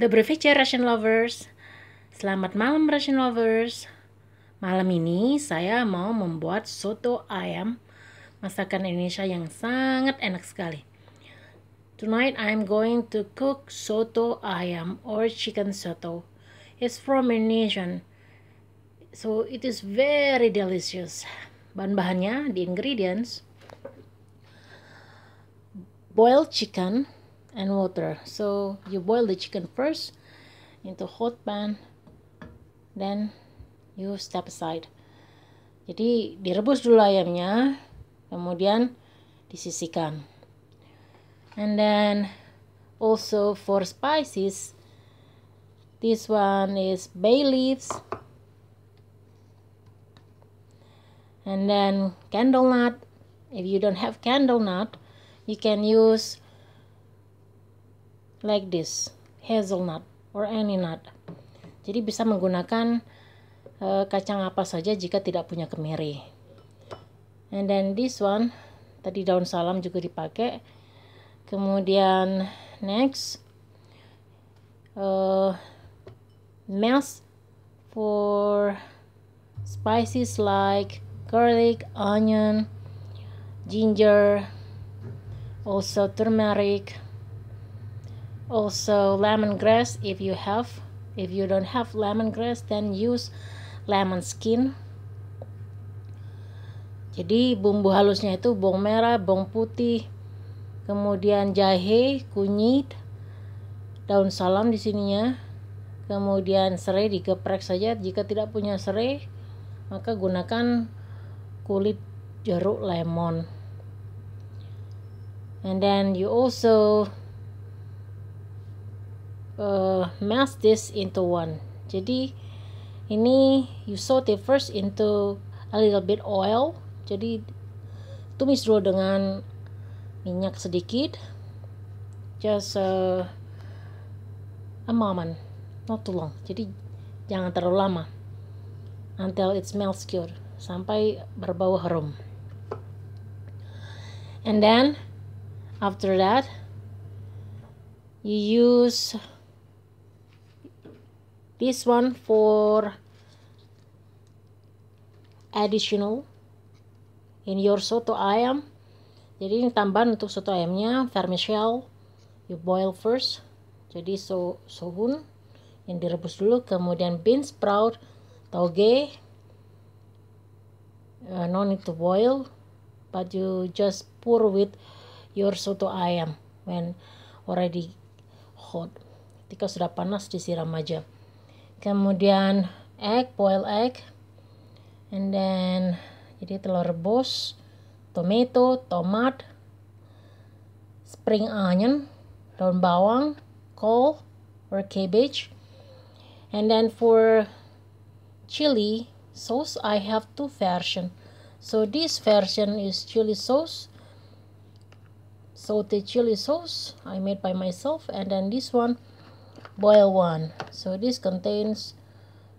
The вечер Russian lovers. Selamat malam Russian lovers. Malam ini saya mau membuat soto ayam masakan Indonesia yang sangat enak sekali. Tonight I'm going to cook soto ayam or chicken soto. It's from Indonesian. So it is very delicious. Bahan-bahannya, the ingredients. Boiled chicken, and water so you boil the chicken first into hot pan then you step aside jadi direbus dulu ayamnya kemudian disisikan. and then also for spices this one is bay leaves and then candle nut if you don't have candle nut you can use like this hazelnut or any nut jadi bisa menggunakan uh, kacang apa saja jika tidak punya kemiri and then this one tadi daun salam juga dipakai kemudian next uh, eh, mask for spices like garlic onion ginger also turmeric also lemongrass if you have if you don't have lemongrass then use lemon skin jadi bumbu halusnya itu bawang merah bawang putih kemudian jahe kunyit daun salam di sininya kemudian serai digeprek saja jika tidak punya serai maka gunakan kulit jeruk lemon and then you also uh, eh, mash this into one jadi ini you saute first into a little bit oil jadi tumis dulu dengan minyak sedikit just uh, a moment not too long jadi jangan terlalu lama until it smells good sampai berbau harum and then after that you use this one for additional in your soto ayam jadi ini tambahan untuk soto ayamnya vermicelli you boil first jadi so sohun yang direbus dulu kemudian bean sprout toge uh, no need to boil but you just pour with your soto ayam when already hot ketika sudah panas disiram aja kemudian egg boiled egg and then jadi telur rebus tomato tomat spring onion daun bawang kol or cabbage and then for chili sauce i have two version so this version is chili sauce so chili sauce i made by myself and then this one boil one so this contains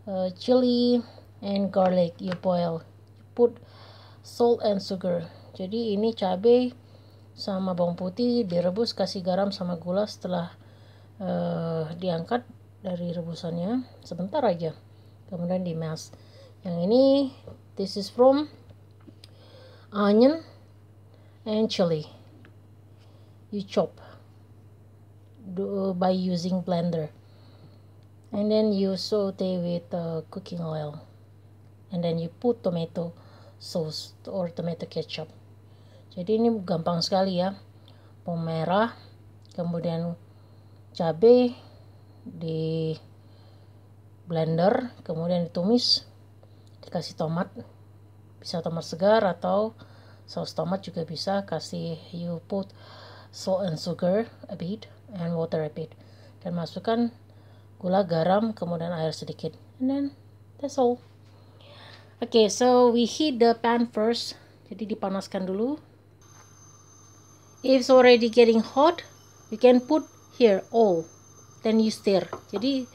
uh, chili and garlic you boil you put salt and sugar jadi ini cabai sama bawang putih direbus kasih garam sama gula setelah uh, diangkat dari rebusannya sebentar aja kemudian dimas yang ini this is from onion and chili you chop do, uh, by using blender and then you saute with uh, cooking oil and then you put tomato sauce or tomato ketchup jadi ini gampang sekali ya bawang merah kemudian cabai di blender kemudian ditumis dikasih tomat bisa tomat segar atau saus tomat juga bisa kasih you put salt and sugar a bit and water a bit dan masukkan gula garam kemudian air sedikit and then that's all okay so we heat the pan first jadi dipanaskan dulu if it's already getting hot you can put here all then you stir jadi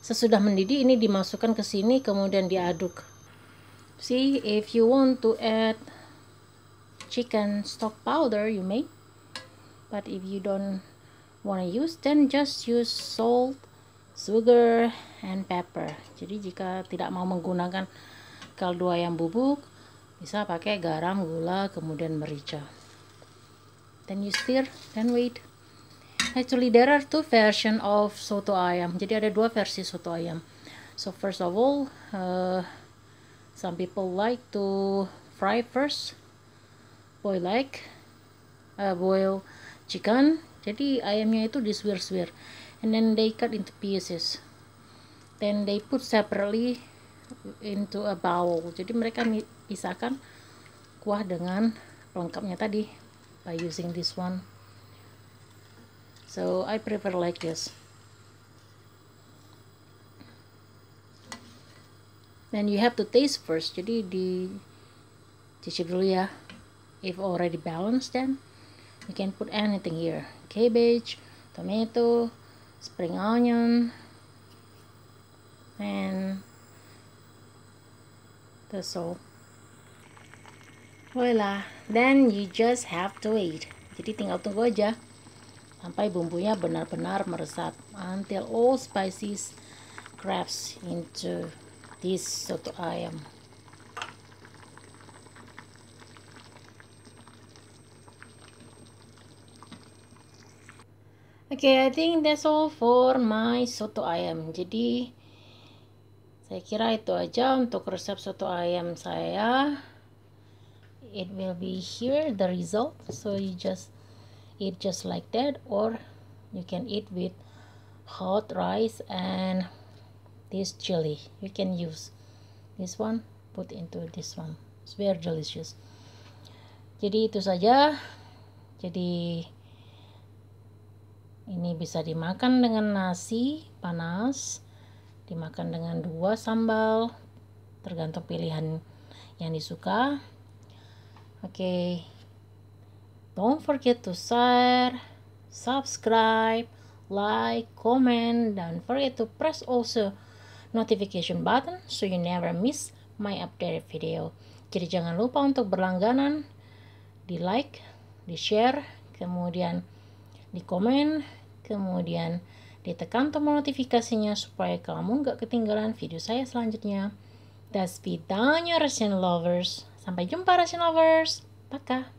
sesudah mendidih ini dimasukkan ke sini kemudian diaduk see if you want to add chicken stock powder you may but if you don't want to use then just use salt sugar and pepper jadi jika tidak mau menggunakan kaldu ayam bubuk bisa pakai garam gula kemudian merica then you stir then wait actually there are two version of soto ayam jadi ada dua versi soto ayam so first of all uh, some people like to fry first boil like uh, boil chicken jadi ayamnya itu disuir-suir and then they cut into pieces then they put separately into a bowl jadi mereka pisahkan kuah dengan pelengkapnya tadi by using this one so I prefer like this then you have to taste first jadi di cicip dulu ya if already balanced then we can put anything here cabbage tomato spring onion and the salt voila then you just have to wait jadi tinggal tunggu aja sampai bumbunya benar-benar meresap until all spices crafts into this soto ayam okay, I think that's all for my soto ayam. Jadi saya kira itu aja untuk resep soto ayam saya. It will be here the result. So you just eat just like that or you can eat with hot rice and this chili you can use this one put into this one it's very delicious jadi itu saja jadi ini bisa dimakan dengan nasi panas, dimakan dengan dua sambal, tergantung pilihan yang disuka. Oke. Okay. Don't forget to share, subscribe, like, comment, dan forget to press also notification button so you never miss my updated video. Jadi jangan lupa untuk berlangganan, di like, di share, kemudian di komen, kemudian ditekan tombol notifikasinya supaya kamu nggak ketinggalan video saya selanjutnya. That's Vidanya Russian Lovers. Sampai jumpa Russian Lovers. Пока.